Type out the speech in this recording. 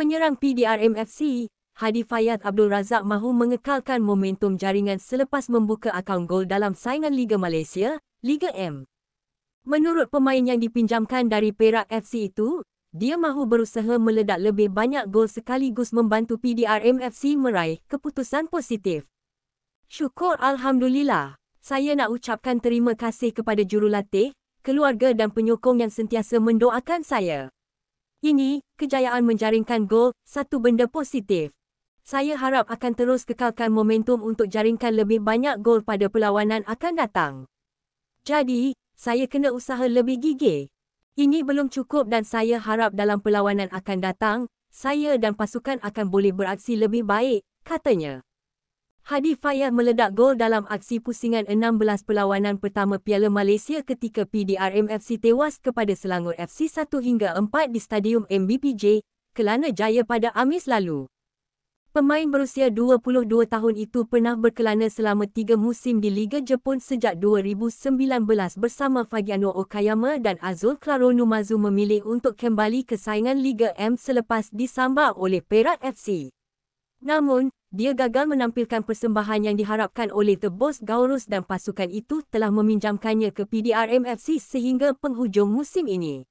Penyerang PDRM FC, Hadi Fayyad Abdul Razak mahu mengekalkan momentum jaringan selepas membuka akaun gol dalam saingan Liga Malaysia, Liga M. Menurut pemain yang dipinjamkan dari Perak FC itu, dia mahu berusaha meledak lebih banyak gol sekaligus membantu PDRM FC meraih keputusan positif. Syukur Alhamdulillah, saya nak ucapkan terima kasih kepada jurulatih, keluarga dan penyokong yang sentiasa mendoakan saya. Ini, kejayaan menjaringkan gol, satu benda positif. Saya harap akan terus kekalkan momentum untuk jaringkan lebih banyak gol pada perlawanan akan datang. Jadi, saya kena usaha lebih gigih. Ini belum cukup dan saya harap dalam perlawanan akan datang, saya dan pasukan akan boleh beraksi lebih baik, katanya. Hadi Faya meledak gol dalam aksi pusingan 16 perlawanan pertama Piala Malaysia ketika PDRM FC tewas kepada Selangor FC 1 hingga 4 di Stadium MBPJ, Kelana Jaya pada Amis lalu. Pemain berusia 22 tahun itu pernah berkelana selama tiga musim di Liga Jepun sejak 2019 bersama Fagiano Okayama dan Azul Claro Numazu memilih untuk kembali ke saingan Liga M selepas disambar oleh Perak FC. Namun, dia gagal menampilkan persembahan yang diharapkan oleh The Boss Gaurus dan pasukan itu telah meminjamkannya ke PDRMFC sehingga penghujung musim ini.